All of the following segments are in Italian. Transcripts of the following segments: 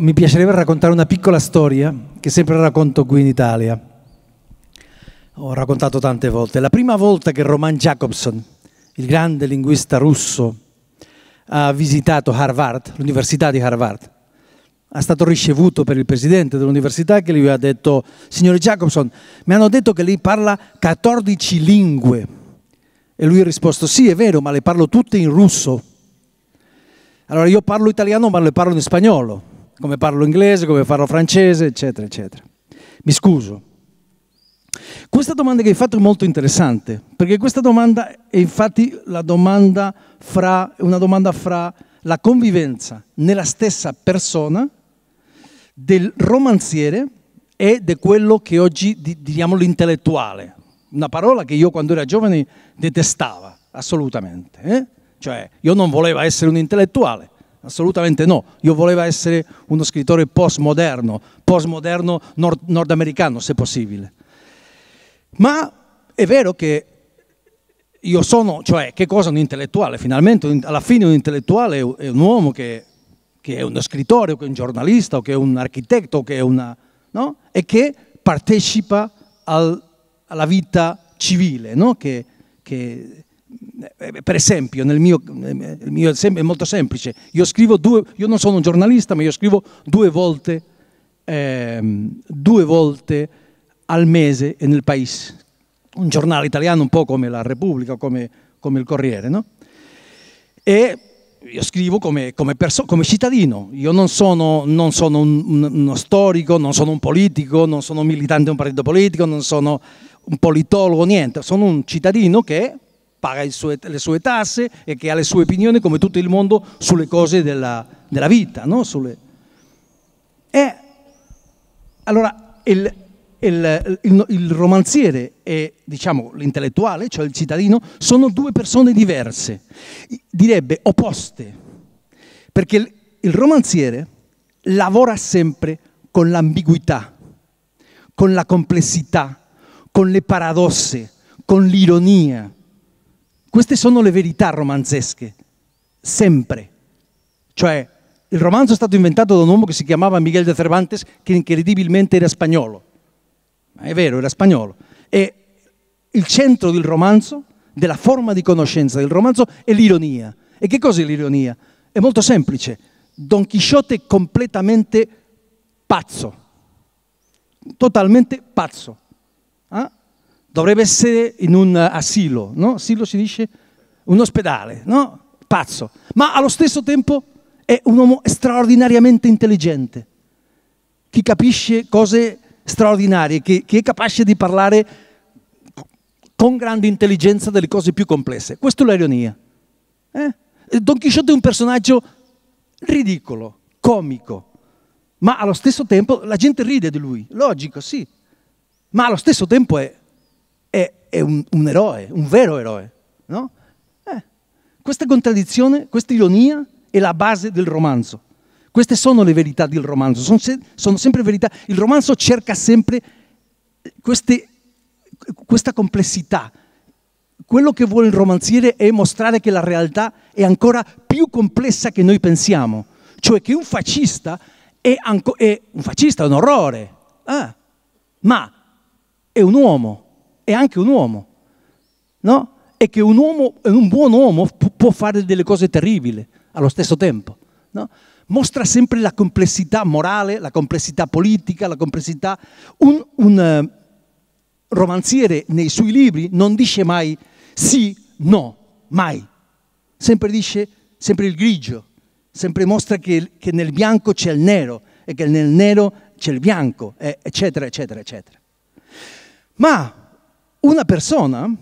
mi piacerebbe raccontare una piccola storia che sempre racconto qui in Italia. Ho raccontato tante volte. La prima volta che Roman Jacobson, il grande linguista russo, ha visitato Harvard, l'università di Harvard, è stato ricevuto per il presidente dell'università che lui ha detto, signore Jacobson, mi hanno detto che lei parla 14 lingue. E lui ha risposto, sì è vero, ma le parlo tutte in russo. Allora io parlo italiano ma le parlo in spagnolo come parlo inglese, come parlo francese, eccetera, eccetera. Mi scuso. Questa domanda che hai fatto è molto interessante, perché questa domanda è infatti domanda fra, una domanda fra la convivenza nella stessa persona del romanziere e di quello che oggi diciamo l'intellettuale, una parola che io quando era giovane detestava assolutamente, eh? cioè io non volevo essere un intellettuale, Assolutamente no, io volevo essere uno scrittore postmoderno, postmoderno nord- nordamericano se possibile. Ma è vero che io sono, cioè che cosa un intellettuale? Finalmente alla fine un intellettuale è un uomo che, che è uno scrittore, che è un giornalista, o che è un architetto, che è una, no? e che partecipa al, alla vita civile, no? che, che eh, per esempio, nel mio, nel mio esempio è molto semplice, io scrivo due, io non sono un giornalista, ma io scrivo due volte, ehm, due volte al mese nel paese, un giornale italiano un po' come la Repubblica, come, come il Corriere, no? E io scrivo come, come, come cittadino, io non sono, non sono un, un, uno storico, non sono un politico, non sono militante di un partito politico, non sono un politologo, niente, sono un cittadino che paga sue, le sue tasse e che ha le sue opinioni come tutto il mondo sulle cose della, della vita. No? Sulle... E, allora il, il, il, il romanziere e diciamo, l'intellettuale, cioè il cittadino, sono due persone diverse, direbbe opposte, perché il romanziere lavora sempre con l'ambiguità, con la complessità, con le paradosse, con l'ironia queste sono le verità romanzesche, sempre. Cioè, il romanzo è stato inventato da un uomo che si chiamava Miguel de Cervantes, che incredibilmente era spagnolo. Ma è vero, era spagnolo. E il centro del romanzo, della forma di conoscenza del romanzo, è l'ironia. E che cos'è l'ironia? È molto semplice. Don Chisciotte è completamente pazzo, totalmente pazzo. Eh? dovrebbe essere in un eh, asilo, no? Asilo si dice un ospedale, no? Pazzo, ma allo stesso tempo è un uomo straordinariamente intelligente, che capisce cose straordinarie, che, che è capace di parlare con grande intelligenza delle cose più complesse. Questo è l'ironia. Eh? Don Chisciotte è un personaggio ridicolo, comico, ma allo stesso tempo la gente ride di lui, logico, sì, ma allo stesso tempo è è un, un eroe, un vero eroe. No? Eh, questa contraddizione, questa ironia è la base del romanzo. Queste sono le verità del romanzo, sono, se, sono sempre verità. Il romanzo cerca sempre eh, queste, questa complessità. Quello che vuole il romanziere è mostrare che la realtà è ancora più complessa che noi pensiamo, cioè che un fascista è, anco, è un fascista, è un orrore, ah, ma è un uomo è anche un uomo, no? E che un uomo, un buon uomo può fare delle cose terribili allo stesso tempo, no? Mostra sempre la complessità morale, la complessità politica, la complessità... Un, un eh, romanziere nei suoi libri non dice mai sì, no, mai. Sempre dice sempre il grigio, sempre mostra che, che nel bianco c'è il nero e che nel nero c'è il bianco, eccetera, eccetera, eccetera. Ma una persona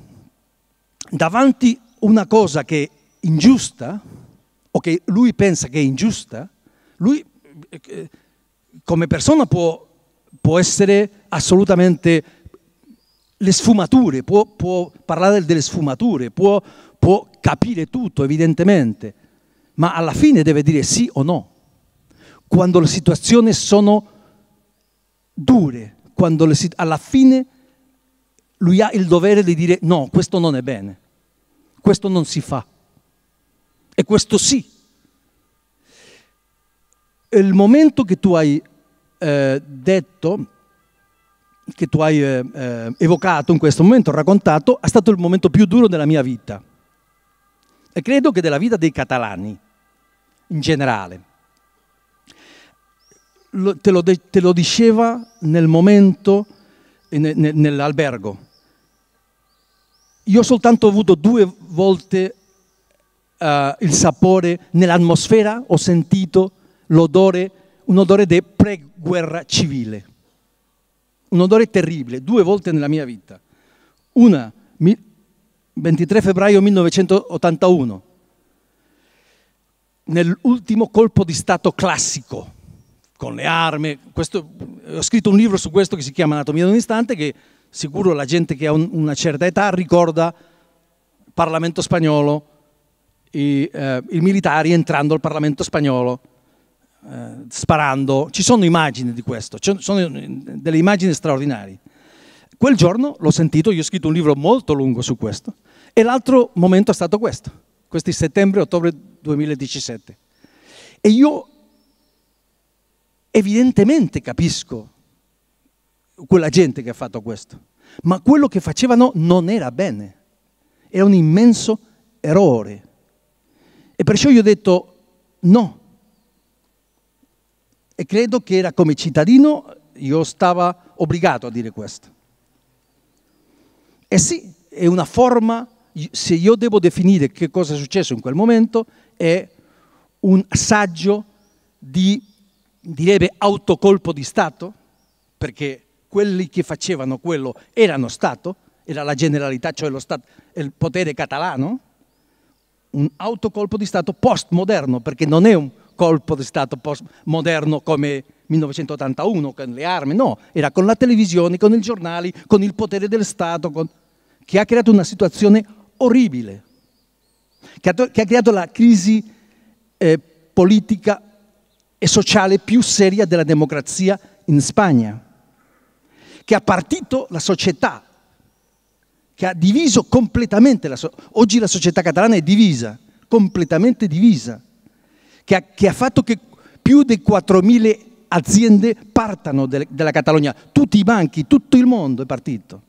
davanti a una cosa che è ingiusta o che lui pensa che è ingiusta, lui eh, come persona può, può essere assolutamente le sfumature, può, può parlare delle sfumature, può, può capire tutto evidentemente, ma alla fine deve dire sì o no. Quando le situazioni sono dure, quando le, alla fine lui ha il dovere di dire no, questo non è bene, questo non si fa. E questo sì. Il momento che tu hai eh, detto, che tu hai eh, eh, evocato in questo momento, raccontato, è stato il momento più duro della mia vita. E credo che della vita dei catalani, in generale. Lo, te, lo de- te, lo diceva nel momento, ne- ne- nell'albergo, io soltanto ho avuto due volte uh, il sapore nell'atmosfera, ho sentito l'odore, un odore di pre-guerra civile, un odore terribile, due volte nella mia vita. Una, 23 febbraio 1981, nell'ultimo colpo di Stato classico, con le armi. Questo, ho scritto un libro su questo che si chiama Anatomia di un istante, che Sicuro la gente che ha un, una certa età ricorda il Parlamento spagnolo, i, eh, i militari entrando al Parlamento spagnolo, eh, sparando. Ci sono immagini di questo, ci sono delle immagini straordinarie. Quel giorno l'ho sentito, io ho scritto un libro molto lungo su questo, e l'altro momento è stato questo, questo settembre-ottobre 2017. E io evidentemente capisco quella gente che ha fatto questo. Ma quello che facevano non era bene, era un immenso errore. E perciò io ho detto no. E credo che era come cittadino, io stava obbligato a dire questo. E sì, è una forma, se io devo definire che cosa è successo in quel momento, è un saggio di, direbbe, autocolpo di Stato, perché quelli che facevano quello erano Stato, era la generalità, cioè lo stato, il potere catalano, un autocolpo di Stato postmoderno, perché non è un colpo di Stato postmoderno come 1981 con le armi, no, era con la televisione, con i giornali, con il potere del Stato, con... che ha creato una situazione orribile, che ha, che ha creato la crisi eh, politica e sociale più seria della democrazia in Spagna che ha partito la società, che ha diviso completamente la società. Oggi la società catalana è divisa, completamente divisa, che ha, che ha fatto che più di 4.000 aziende partano de, dalla Catalogna, tutti i banchi, tutto il mondo è partito.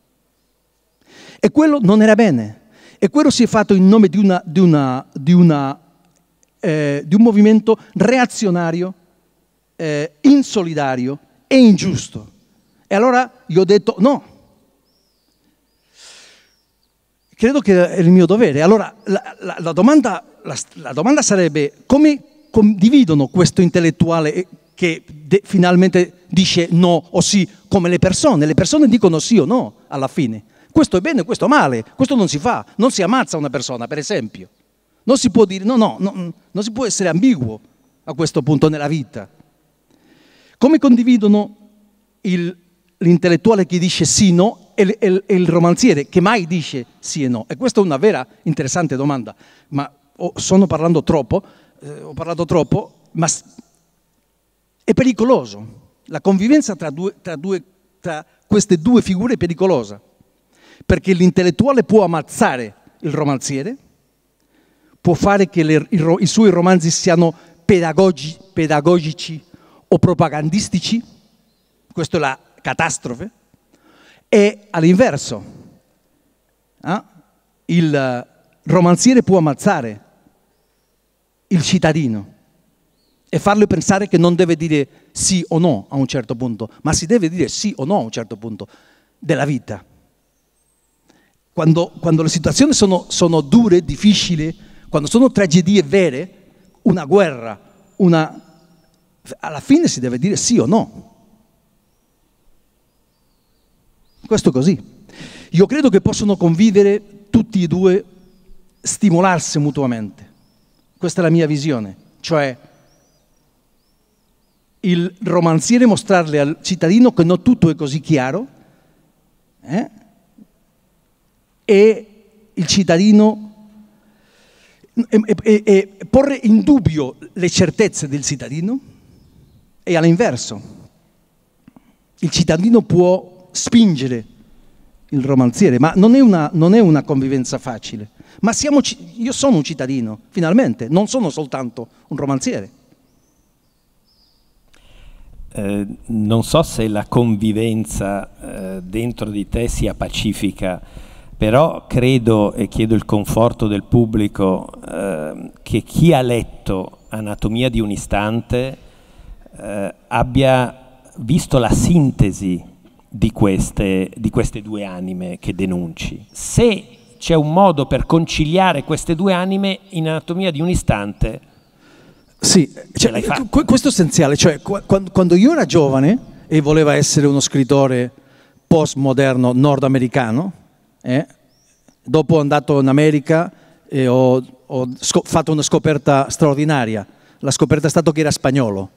E quello non era bene. E quello si è fatto in nome di, una, di, una, di, una, eh, di un movimento reazionario, eh, insolidario e ingiusto. E allora gli ho detto no. Credo che è il mio dovere. Allora la, la, la, domanda, la domanda, sarebbe come condividono questo intellettuale che de, finalmente dice no o sì come le persone. Le persone dicono sì o no alla fine. Questo è bene, questo è male, questo non si fa, non si ammazza una persona per esempio. Non si può dire no, no, no non si può essere ambiguo a questo punto nella vita. Come condividono il l'intellettuale che dice sì e no e il, il, il, romanziere che mai dice sì e no. E questa è una vera interessante domanda, ma oh, sono parlando troppo, eh, ho parlato troppo, ma è pericoloso. La convivenza tra, due, tra, due, tra queste due figure è pericolosa, perché l'intellettuale può ammazzare il romanziere, può fare che le, i, i, suoi romanzi siano pedagogi, pedagogici o propagandistici, questa è la catastrofe, e all'inverso. Eh? Il eh, romanziere può ammazzare il cittadino e farlo pensare che non deve dire sì o no a un certo punto, ma si deve dire sì o no a un certo punto della vita. Quando, quando le situazioni sono, sono dure, difficili, quando sono tragedie vere, una guerra, una... alla fine si deve dire sì o no. Questo così. Io credo che possono convivere tutti e due, stimolarsi mutuamente. Questa è la mia visione. Cioè, il romanziere mostrarle al cittadino che non tutto è così chiaro eh? e il cittadino e, e, e, porre in dubbio le certezze del cittadino e all'inverso. Il cittadino può spingere il romanziere, ma non è una, non è una convivenza facile. Ma siamo, io sono un cittadino, finalmente, non sono soltanto un romanziere. Eh, non so se la convivenza eh, dentro di te sia pacifica, però credo e chiedo il conforto del pubblico eh, che chi ha letto Anatomia di un istante eh, abbia visto la sintesi di queste, di queste due anime che denunci. Se c'è un modo per conciliare queste due anime in anatomia di un istante, sì, cioè, questo è essenziale, cioè quando io era giovane e voleva essere uno scrittore postmoderno nordamericano, eh, dopo andato in America e ho, ho fatto una scoperta straordinaria, la scoperta è stata che era spagnolo,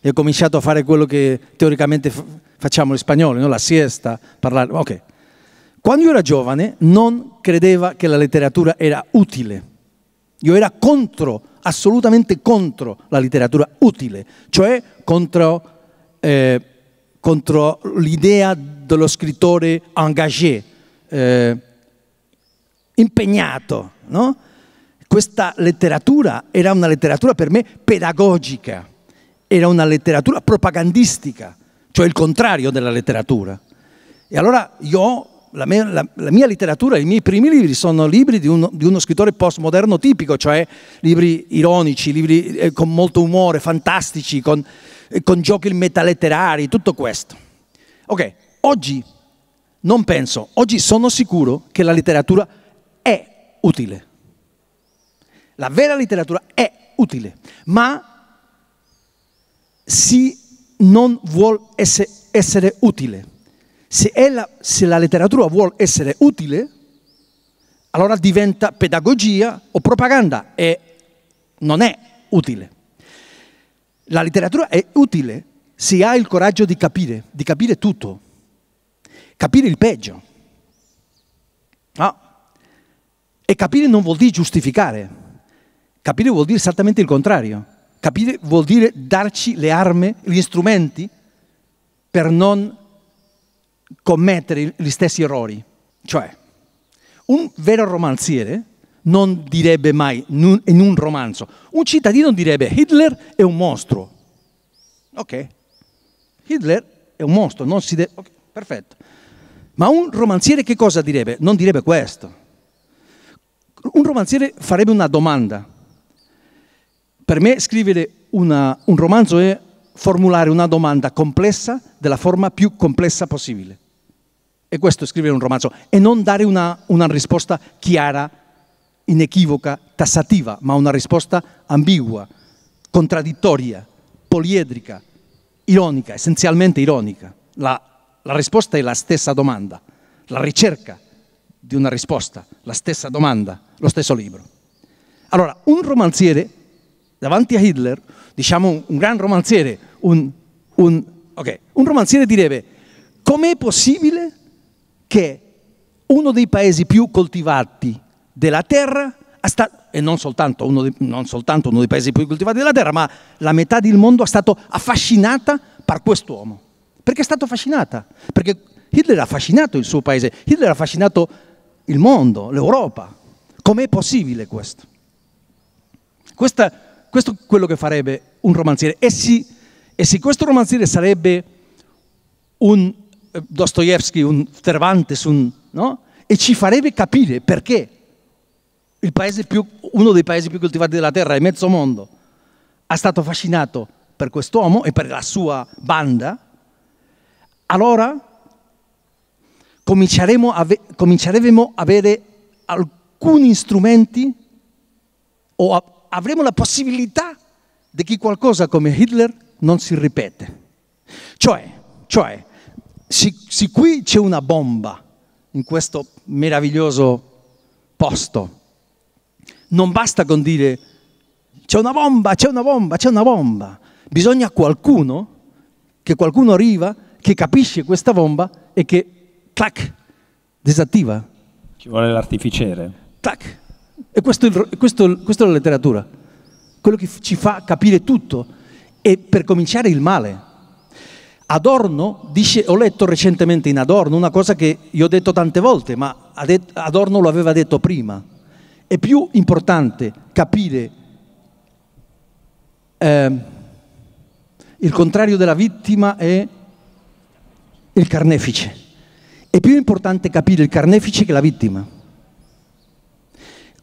e ho cominciato a fare quello che teoricamente facciamo gli spagnoli, no? la siesta, parlare. Okay. Quando io era giovane non credeva che la letteratura era utile. Io era contro, assolutamente contro la letteratura utile, cioè contro, eh, contro l'idea dello scrittore engagé, eh, impegnato. No? Questa letteratura era una letteratura per me pedagogica era una letteratura propagandistica, cioè il contrario della letteratura. E allora io, la mia, la, la mia letteratura, i miei primi libri sono libri di uno, di uno scrittore postmoderno tipico, cioè libri ironici, libri eh, con molto umore, fantastici, con, eh, con giochi metaletterari, tutto questo. Ok, oggi non penso, oggi sono sicuro che la letteratura è utile. La vera letteratura è utile, ma si non vuole essere, essere utile. Se, ella, se la letteratura vuole essere utile, allora diventa pedagogia o propaganda e non è utile. La letteratura è utile se ha il coraggio di capire, di capire tutto, capire il peggio. No. Ah. E capire non vuol dire giustificare, capire vuol dire esattamente il contrario. Capire vuol dire darci le armi, gli strumenti per non commettere gli stessi errori. Cioè, un vero romanziere non direbbe mai in un romanzo, un cittadino direbbe Hitler è un mostro. Ok, Hitler è un mostro, non si deve... Okay, perfetto. Ma un romanziere che cosa direbbe? Non direbbe questo. Un romanziere farebbe una domanda per me scrivere una, un romanzo è formulare una domanda complessa della forma più complessa possibile. E questo è scrivere un romanzo. E non dare una, una risposta chiara, inequivoca, tassativa, ma una risposta ambigua, contraddittoria, poliedrica, ironica, essenzialmente ironica. La, la risposta è la stessa domanda, la ricerca di una risposta, la stessa domanda, lo stesso libro. Allora, un romanziere davanti a Hitler, diciamo un, gran romanziere, un, un, okay, un romanziere direbbe com'è possibile che uno dei paesi più coltivati della terra, e non soltanto, dei, non soltanto, uno dei paesi più coltivati della terra, ma la metà del mondo è stato affascinata per quest'uomo. Perché è stato affascinata? Perché Hitler ha affascinato il suo paese, Hitler ha affascinato il mondo, l'Europa. Com'è possibile questo? Questa questo è quello che farebbe un romanziere. E, si, e se questo romanziere sarebbe un eh, Dostoevsky, un Cervantes, un, no? e ci farebbe capire perché più, uno dei paesi più coltivati della terra e mezzo mondo è stato affascinato per quest'uomo e per la sua banda, allora cominceremo a, avere alcuni strumenti o a, avremo la possibilità di che qualcosa come Hitler non si ripete. Cioè, cioè se, se qui c'è una bomba in questo meraviglioso posto, non basta con dire c'è una bomba, c'è una bomba, c'è una bomba. Bisogna qualcuno, che qualcuno arriva, che capisce questa bomba e che, clac, disattiva. Ci vuole l'artificiere. Tac, e questo, questo, questa è la letteratura, quello che ci fa capire tutto e per cominciare il male. Adorno dice, ho letto recentemente in Adorno una cosa che io ho detto tante volte, ma Adorno lo aveva detto prima. È più importante capire eh, il contrario della vittima è il carnefice. È più importante capire il carnefice che la vittima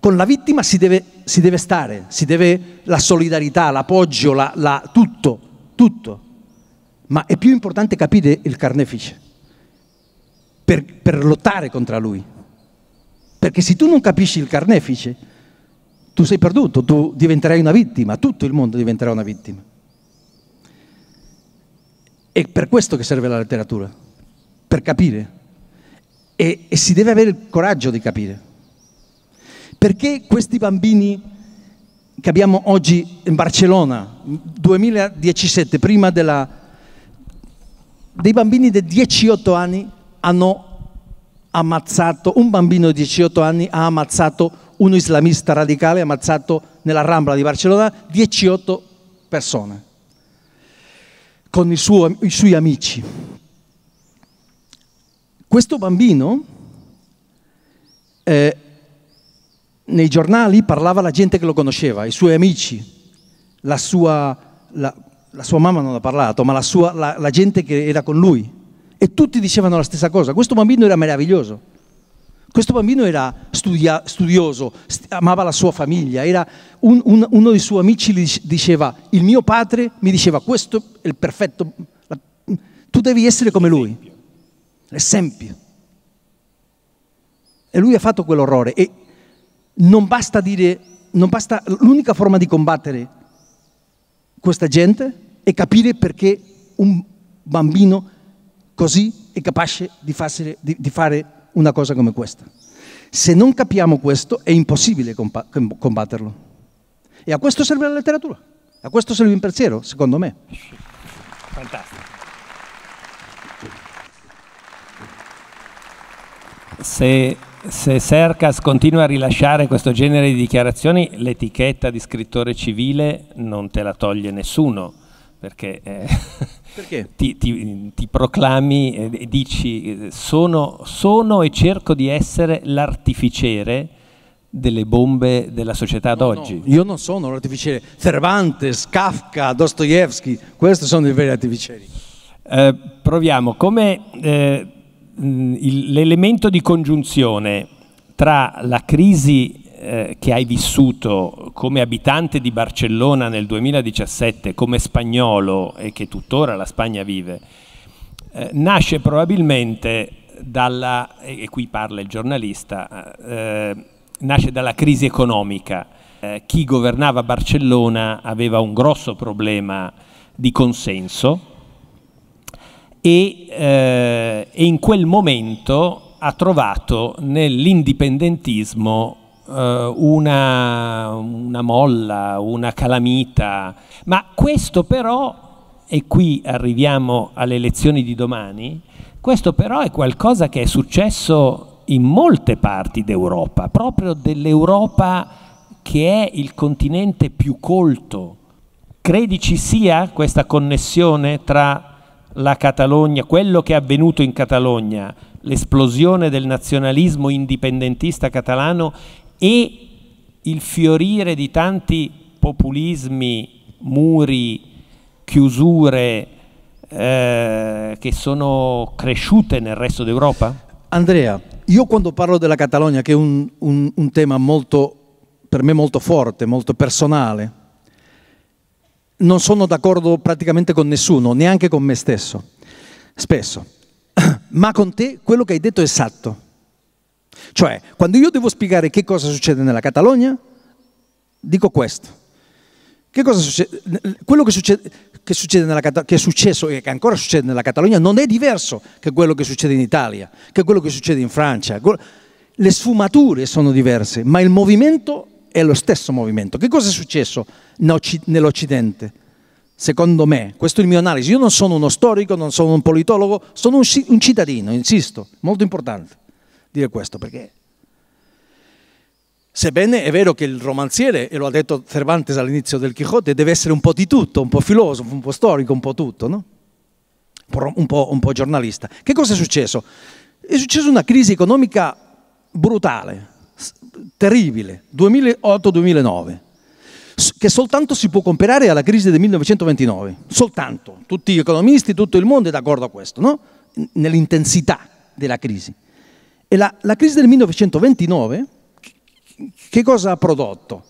con la vittima si deve, si deve stare, si deve la solidarietà, l'appoggio, la, la, tutto, tutto. Ma è più importante capire il carnefice per, per lottare contro lui. Perché se tu non capisci il carnefice, tu sei perduto, tu diventerai una vittima, tutto il mondo diventerà una vittima. È per questo che serve la letteratura, per capire. E, e si deve avere il coraggio di capire. Perché questi bambini che abbiamo oggi in Barcellona, 2017, prima della... dei bambini di 18 anni hanno ammazzato, un bambino di 18 anni ha ammazzato un islamista radicale, ha ammazzato nella Rambla di Barcellona 18 persone con i, suo, i suoi amici. Questo bambino eh, nei giornali parlava la gente che lo conosceva, i suoi amici, la sua, la, la sua mamma non ha parlato, ma la, sua, la gente che era con lui. E tutti dicevano la stessa cosa, questo bambino era meraviglioso. Questo bambino era studia, studioso, amava la sua famiglia, un, un, uno dei suoi amici gli diceva, il mio padre mi diceva, questo è il perfetto, la, tu devi essere come lui, l'esempio. E lui ha fatto quell'orrore e non basta dire, non basta, l'unica forma di combattere questa gente è capire perché un bambino così è capace di, farsi, di, di fare una cosa come questa. Se non capiamo questo è impossibile combatterlo. E a questo serve la letteratura, a questo serve il pensiero, secondo me. Fantastico. Se se Sercas continua a rilasciare questo genere di dichiarazioni, l'etichetta di scrittore civile non te la toglie nessuno, perché, eh, perché? Ti, ti, ti, proclami e dici eh, sono, sono, e cerco di essere l'artificiere delle bombe della società d'oggi. no, io non sono l'artificiere, Cervantes, Kafka, Dostoevsky, questi sono i veri artificieri. Eh, proviamo, come eh, Mm, l'elemento di congiunzione tra la crisi eh, che hai vissuto come abitante di Barcellona nel 2017, come spagnolo e che tuttora la Spagna vive, eh, nasce probabilmente dalla, e qui parla il giornalista, eh, nasce dalla crisi economica. chi governava Barcellona aveva un grosso problema di consenso, e, eh, e in quel momento ha trovato nell'indipendentismo eh, una, una, molla, una calamita, ma questo però, e qui arriviamo alle lezioni di domani, questo però è qualcosa che è successo in molte parti d'Europa, proprio dell'Europa che è il continente più colto. Credi ci sia questa connessione tra la Catalogna, quello che è avvenuto in Catalogna, l'esplosione del nazionalismo indipendentista catalano e il fiorire di tanti populismi, muri, chiusure eh, che sono cresciute nel resto d'Europa? Andrea, io quando parlo della Catalogna, che è un, un, un tema molto, per me molto forte, molto personale, non sono d'accordo praticamente con nessuno, neanche con me stesso, spesso. Ma con te quello che hai detto è esatto. Cioè, quando io devo spiegare che cosa succede nella Catalogna, dico questo. Che cosa succede? Quello che succede, che, succede nella, che è successo e che ancora succede nella Catalogna non è diverso che quello che succede in Italia, che quello che succede in Francia. Le sfumature sono diverse, ma il movimento è lo stesso movimento. Che cosa è successo nell'Occidente? Secondo me, questo è il mio analisi, io non sono uno storico, non sono un politologo, sono un, un cittadino, insisto, molto importante dire questo perché Sebbene è vero che il romanziere, e lo ha detto Cervantes all'inizio del Quixote, deve essere un po' di tutto, un po' filosofo, un po' storico, un po' tutto, no? un, po', un po' giornalista. Che cosa è successo? È successa una crisi economica brutale, terribile, 2008-2009, che soltanto si può comparare alla crisi del 1929, soltanto, tutti gli economisti, tutto il mondo è d'accordo a questo, no? nell'intensità della crisi. E la, la, crisi del 1929 che cosa ha prodotto?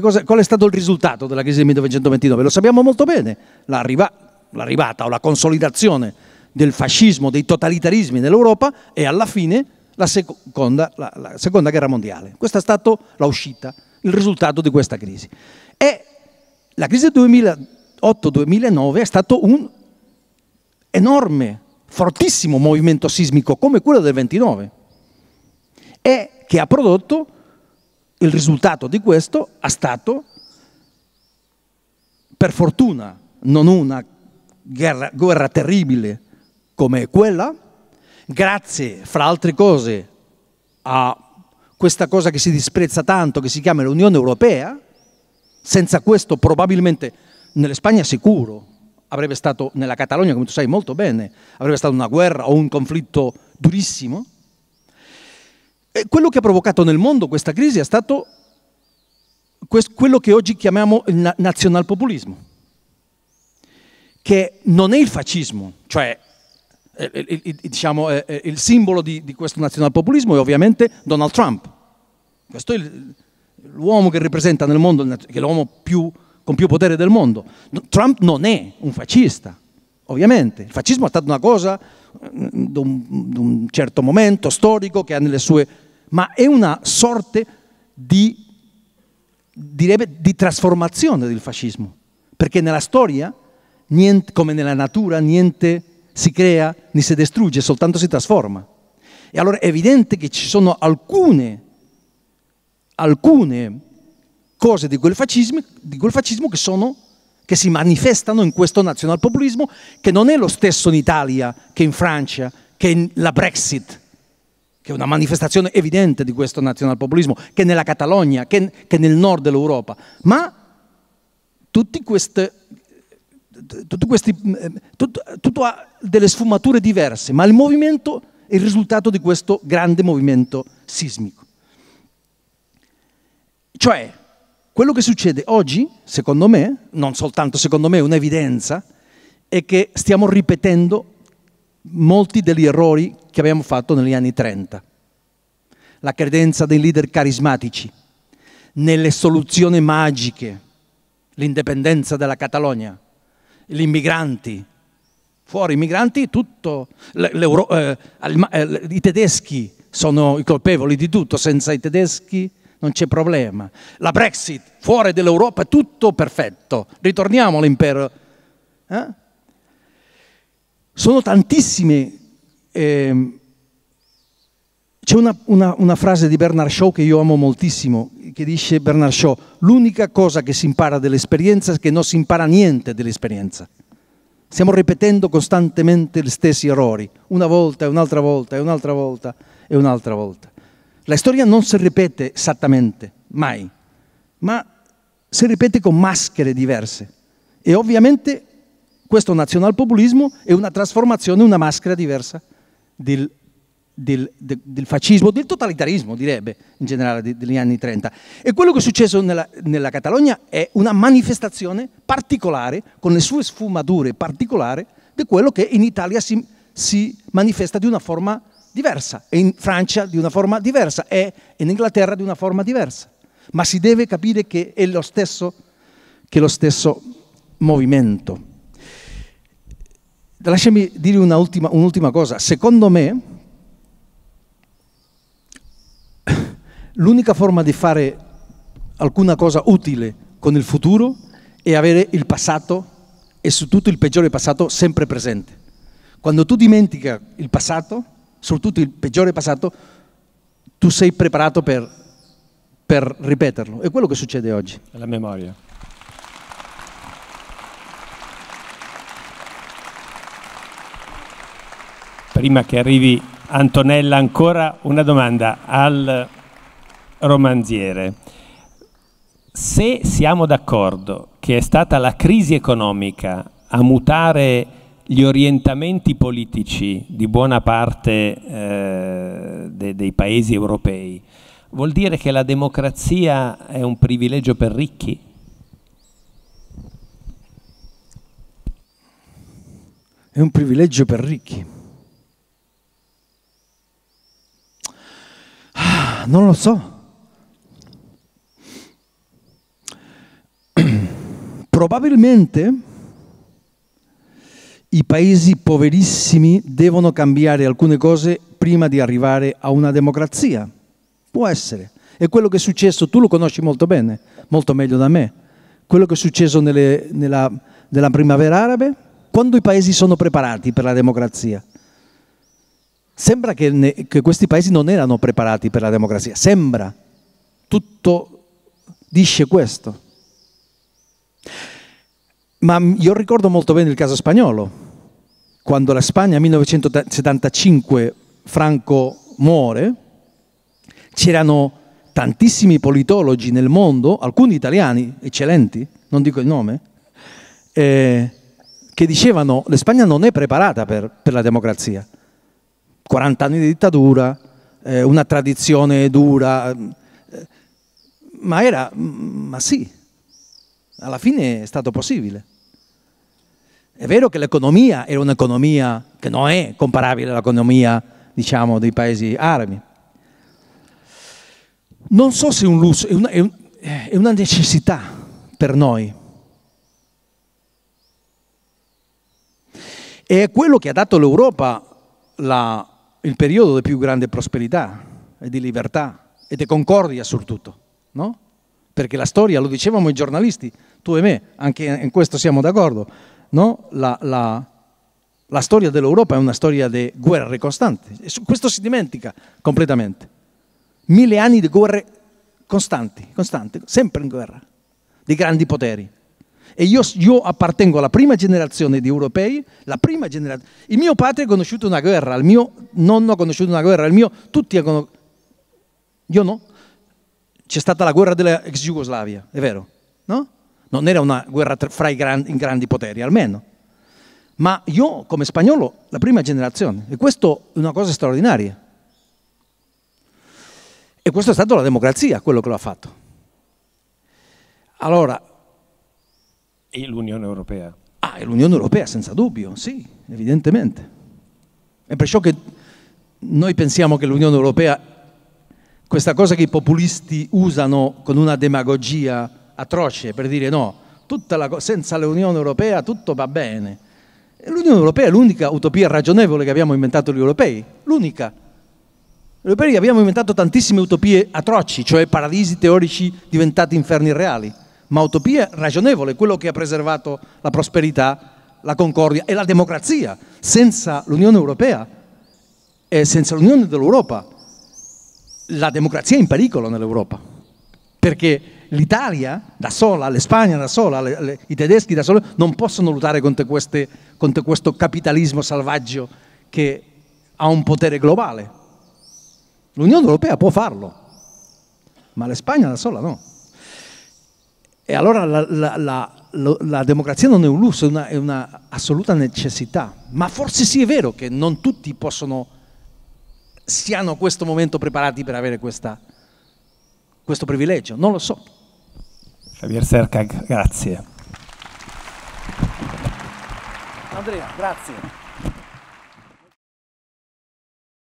Cosa, qual è stato il risultato della crisi del 1929? Lo sappiamo molto bene, l'arrivata o la consolidazione del fascismo, dei totalitarismi nell'Europa e alla fine la seconda, la, la seconda guerra mondiale. Questa è stata l'uscita, il risultato di questa crisi. E la crisi del 2008-2009 è stato un enorme, fortissimo movimento sismico come quello del 29 e che ha prodotto il risultato di questo è stato per fortuna non una guerra, guerra terribile come quella Grazie, fra altre cose, a questa cosa che si disprezza tanto, che si chiama l'Unione Europea, senza questo probabilmente nella Spagna sicuro avrebbe stato, nella Catalogna come tu sai molto bene, avrebbe stato una guerra o un conflitto durissimo. E quello che ha provocato nel mondo questa crisi è stato quello che oggi chiamiamo il nazionalpopulismo, che non è il fascismo, cioè eh, il, il, diciamo, eh, eh, il simbolo di, di, questo nazionalpopulismo è ovviamente Donald Trump. Questo è l'uomo che rappresenta nel mondo, che è l'uomo più, con più potere del mondo. Trump non è un fascista, ovviamente. Il fascismo è stato una cosa di un, certo momento storico che ha nelle sue... ma è una sorte di, direbbe, di trasformazione del fascismo. Perché nella storia, niente, come nella natura, niente si crea né si distrugge, soltanto si trasforma. E allora è evidente che ci sono alcune, alcune cose di quel, fascismo, di quel fascismo, che, sono, che si manifestano in questo nazionalpopulismo che non è lo stesso in Italia che in Francia, che in la Brexit, che è una manifestazione evidente di questo nazionalpopulismo, che nella Catalogna, che, che nel nord dell'Europa, ma tutte queste tutto, questi, mm, eh, tutto, tutto ha delle sfumature diverse, ma il movimento è il risultato di questo grande movimento sismico. Cioè, quello che succede oggi, secondo me, non soltanto secondo me, è un'evidenza, è che stiamo ripetendo molti degli errori che abbiamo fatto negli anni 30. La credenza dei leader carismatici, nelle soluzioni magiche, l'indipendenza della Catalogna, gli immigranti, fuori i migranti, tutto, eh, eh i tedeschi sono i colpevoli di tutto, senza i tedeschi non c'è problema. La Brexit, fuori dall'Europa, tutto perfetto, ritorniamo all'impero. Eh? Sono tantissime... Eh, c'è una, una, una, frase di Bernard Shaw che io amo moltissimo, che dice Bernard Shaw, l'unica cosa che si impara dell'esperienza è che non si impara niente dell'esperienza. Stiamo ripetendo costantemente gli stessi errori, una volta e un'altra volta e un'altra volta e un'altra volta. La storia non si ripete esattamente, mai, ma si ripete con maschere diverse. E ovviamente questo nazionalpopulismo è una trasformazione, una maschera diversa del del, de, del, fascismo, del totalitarismo direbbe in generale degli anni 30. E quello che è successo nella, nella, Catalogna è una manifestazione particolare, con le sue sfumature particolari, di quello che in Italia si, si, manifesta di una forma diversa, e in Francia di una forma diversa, e in Inghilterra di una forma diversa. Ma si deve capire che è lo stesso, è lo stesso movimento. Lasciami dire un'ultima un cosa. Secondo me, L'unica forma di fare alcuna cosa utile con il futuro è avere il passato e soprattutto il peggiore passato sempre presente. Quando tu dimentica il passato, soprattutto il peggiore passato, tu sei preparato per, per ripeterlo. È quello che succede oggi. È la memoria. Prima che arrivi Antonella, ancora una domanda al romanziere. Se siamo d'accordo che è stata la crisi economica a mutare gli orientamenti politici di buona parte eh, de dei paesi europei, vuol dire che la democrazia è un privilegio per ricchi? È un privilegio per ricchi. Ah, non lo so. probabilmente i paesi poverissimi devono cambiare alcune cose prima di arrivare a una democrazia. Può essere. E quello che è successo, tu lo conosci molto bene, molto meglio da me. Quello che è successo nelle, nella, nella primavera arabe, quando i paesi sono preparati per la democrazia. Sembra che, ne, che questi paesi non erano preparati per la democrazia, sembra. Tutto dice questo. Ma io ricordo molto bene il caso spagnolo, quando la Spagna nel 1975 Franco muore, c'erano tantissimi politologi nel mondo, alcuni italiani eccellenti, non dico il nome, eh, che dicevano che la Spagna non è preparata per, per, la democrazia. 40 anni di dittatura, eh, una tradizione dura, eh, ma era, ma sì, alla fine è stato possibile. È vero che l'economia era un'economia che non è comparabile all'economia, diciamo, dei paesi arabi. Non so se è un lusso, è una, è una necessità per noi. E è quello che ha dato all'Europa il periodo di più grande prosperità e di libertà e di concordia soprattutto, no? Perché la storia, lo dicevamo i giornalisti, tu e me, anche in questo siamo d'accordo, no? la, la, la storia dell'Europa è una storia di guerre costanti. questo si dimentica completamente. Mille anni di guerre costanti, costanti, sempre in guerra, di grandi poteri. E io, io appartengo alla prima generazione di europei, la prima generazione. Il mio padre ha conosciuto una guerra, il mio nonno ha conosciuto una guerra, il mio tutti hanno conosciuto. Io no. C'è stata la guerra della ex Jugoslavia, è vero? No? non era una guerra fra i grandi, grandi poteri, almeno. Ma io come spagnolo, la prima generazione, e questo è una cosa straordinaria. E questo è stato la democrazia quello che lo ha fatto. Allora... E l'Unione Europea. Ah, e l'Unione Europea, senza dubbio, sì, evidentemente. È per ciò che noi pensiamo che l'Unione Europea, questa cosa che i populisti usano con una demagogia atroce per dire no, la, senza l'Unione Europea tutto va bene. L'Unione Europea è l'unica utopia ragionevole che abbiamo inventato gli europei, l'unica. Gli europei abbiamo inventato tantissime utopie atroci, cioè paradisi teorici diventati inferni reali, ma utopia ragionevole, quello che ha preservato la prosperità, la concordia e la democrazia. Senza l'Unione Europea e eh, senza l'Unione dell'Europa, la democrazia è in pericolo nell'Europa, perché l'Italia da sola, l'Espagna da sola, le, le, i tedeschi da soli non possono lottare contro, queste, contro questo capitalismo selvaggio che ha un potere globale. L'Unione Europea può farlo, ma l'Espagna da sola no. E allora la, la, la, la, democrazia non è un lusso, è una, è una assoluta necessità. Ma forse sì è vero che non tutti possono, siano a questo momento preparati per avere questa, questo privilegio, non lo so. Javier Serca, grazie. Andrea, grazie.